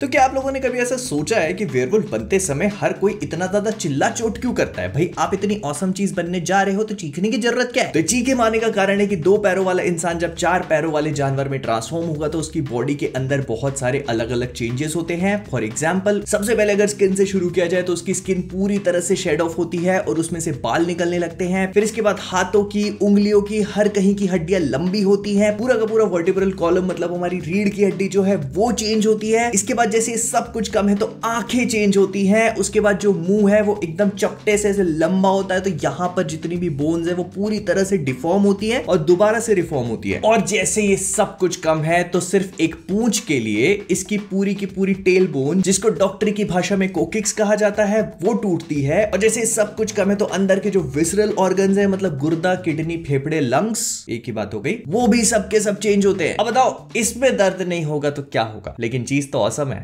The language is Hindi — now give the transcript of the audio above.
तो क्या आप लोगों ने कभी ऐसा सोचा है कि वेयरवुल्फ बनते समय हर कोई इतना ज्यादा चिल्ला चोट क्यों करता है भाई आप इतनी औसम चीज बनने जा रहे हो तो चीखने की जरूरत क्या है तो चीखे मारने का कारण है कि दो पैरों वाला इंसान जब चार पैरों वाले जानवर में ट्रांसफॉर्म होगा तो उसकी बॉडी के अंदर बहुत सारे अलग अलग चेंजेस होते हैं फॉर एग्जाम्पल सबसे पहले अगर स्किन से शुरू किया जाए तो उसकी स्किन पूरी तरह से शेड ऑफ होती है और उसमें से बाल निकलने लगते हैं फिर इसके बाद हाथों की उंगलियों की हर कहीं की हड्डियां लंबी होती है पूरा का पूरा वर्टिब्रल कॉलम मतलब हमारी रीढ़ की हड्डी जो है वो चेंज होती है इसके बाद बाद जैसे सब कुछ कम है तो आंखें चेंज होती हैं उसके बाद जो मुंह है वो एकदम चपटे से ऐसे लंबा होता है तो यहाँ पर जितनी भी बोन्स है वो पूरी तरह से डिफॉर्म होती है और दोबारा से रिफॉर्म होती है और जैसे ये सब कुछ कम है तो सिर्फ एक पूंछ के लिए इसकी पूरी की पूरी टेल बोन जिसको डॉक्टर की भाषा में कोकिक्स कहा जाता है वो टूटती है और जैसे सब कुछ कम है तो अंदर के जो विसरल ऑर्गन है मतलब गुर्दा किडनी फेफड़े लंग्स एक ही बात हो गई वो भी सबके सब चेंज होते हैं अब बताओ इसमें दर्द नहीं होगा तो क्या होगा लेकिन चीज तो असम है